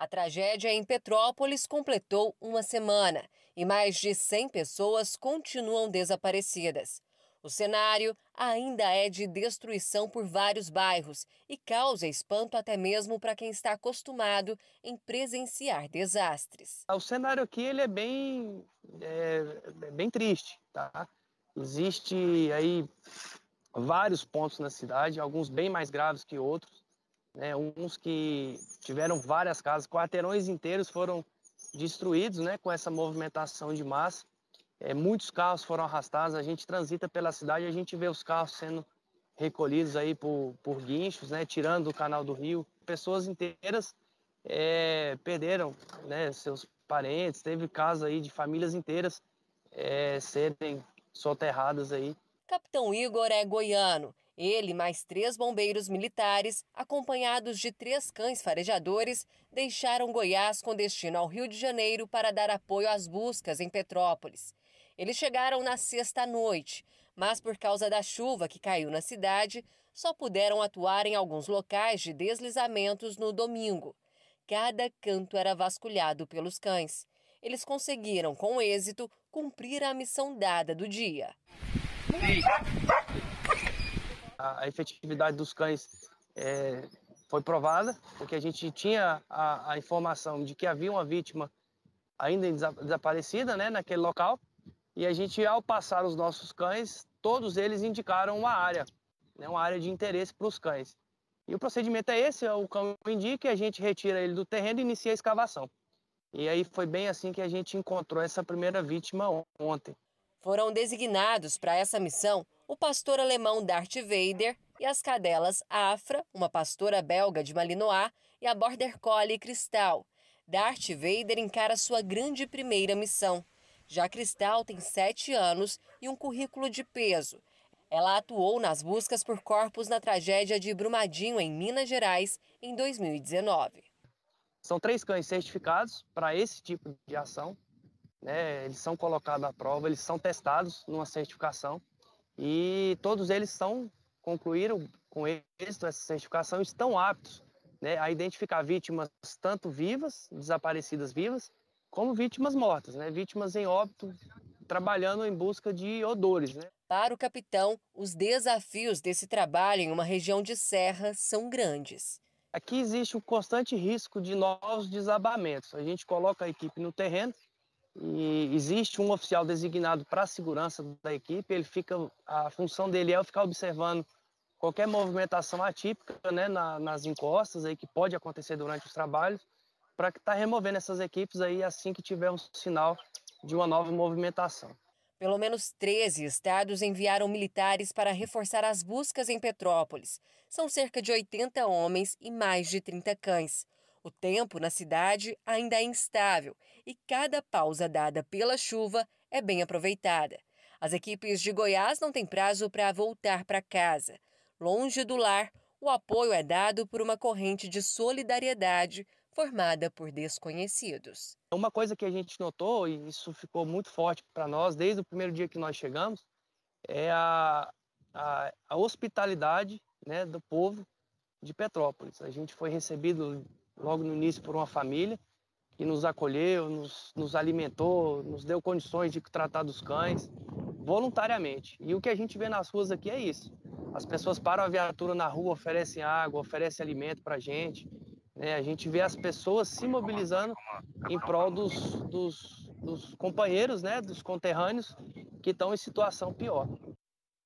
A tragédia em Petrópolis completou uma semana e mais de 100 pessoas continuam desaparecidas. O cenário ainda é de destruição por vários bairros e causa espanto até mesmo para quem está acostumado em presenciar desastres. Ah, o cenário aqui ele é bem, é, é, bem triste, tá? Existe aí vários pontos na cidade, alguns bem mais graves que outros né? Uns que tiveram várias casas, quarteirões inteiros foram destruídos, né? Com essa movimentação de massa, é, muitos carros foram arrastados. A gente transita pela cidade, a gente vê os carros sendo recolhidos aí por, por guinchos, né? Tirando o canal do rio, pessoas inteiras é, perderam, né? Seus parentes, teve casos aí de famílias inteiras é, serem soterradas aí. Capitão Igor é goiano ele, mais três bombeiros militares, acompanhados de três cães farejadores, deixaram Goiás com destino ao Rio de Janeiro para dar apoio às buscas em Petrópolis. Eles chegaram na sexta noite, mas por causa da chuva que caiu na cidade, só puderam atuar em alguns locais de deslizamentos no domingo. Cada canto era vasculhado pelos cães. Eles conseguiram, com êxito, cumprir a missão dada do dia a efetividade dos cães é, foi provada, porque a gente tinha a, a, informação de que havia uma vítima ainda desaparecida né, naquele local, e a gente, ao passar os nossos cães, todos eles indicaram uma área, né, uma área de interesse para os cães. E o procedimento é esse, é o cão indica e a gente retira ele do terreno e inicia a escavação. E aí foi bem assim que a gente encontrou essa primeira vítima ontem. Foram designados para essa missão o pastor alemão Darth Vader e as cadelas Afra, uma pastora belga de Malinois, e a Border Collie Cristal. Darth Vader encara sua grande primeira missão. Já Cristal tem sete anos e um currículo de peso. Ela atuou nas buscas por corpos na tragédia de Brumadinho, em Minas Gerais, em 2019. São três cães certificados para esse tipo de ação. Né? Eles são colocados à prova, eles são testados numa certificação e todos eles são concluíram com êxito essa certificação, estão aptos né, a identificar vítimas tanto vivas, desaparecidas vivas, como vítimas mortas, né, vítimas em óbito, trabalhando em busca de odores. Né. Para o capitão, os desafios desse trabalho em uma região de serra são grandes. Aqui existe um constante risco de novos desabamentos. A gente coloca a equipe no terreno e existe um oficial designado para a segurança da equipe, ele fica a função dele é ficar observando qualquer movimentação atípica, né, na, nas encostas aí que pode acontecer durante os trabalhos, para que tá removendo essas equipes aí assim que tiver um sinal de uma nova movimentação. Pelo menos 13 estados enviaram militares para reforçar as buscas em Petrópolis. São cerca de 80 homens e mais de 30 cães. O tempo na cidade ainda é instável e cada pausa dada pela chuva é bem aproveitada. As equipes de Goiás não têm prazo para voltar para casa. Longe do lar, o apoio é dado por uma corrente de solidariedade formada por desconhecidos. Uma coisa que a gente notou, e isso ficou muito forte para nós desde o primeiro dia que nós chegamos, é a, a, a hospitalidade né, do povo de Petrópolis. A gente foi recebido logo no início por uma família que nos acolheu, nos, nos alimentou, nos deu condições de tratar dos cães voluntariamente. E o que a gente vê nas ruas aqui é isso. As pessoas param a viatura na rua, oferecem água, oferecem alimento para a gente. Né? A gente vê as pessoas se mobilizando em prol dos, dos, dos companheiros, né? dos conterrâneos que estão em situação pior.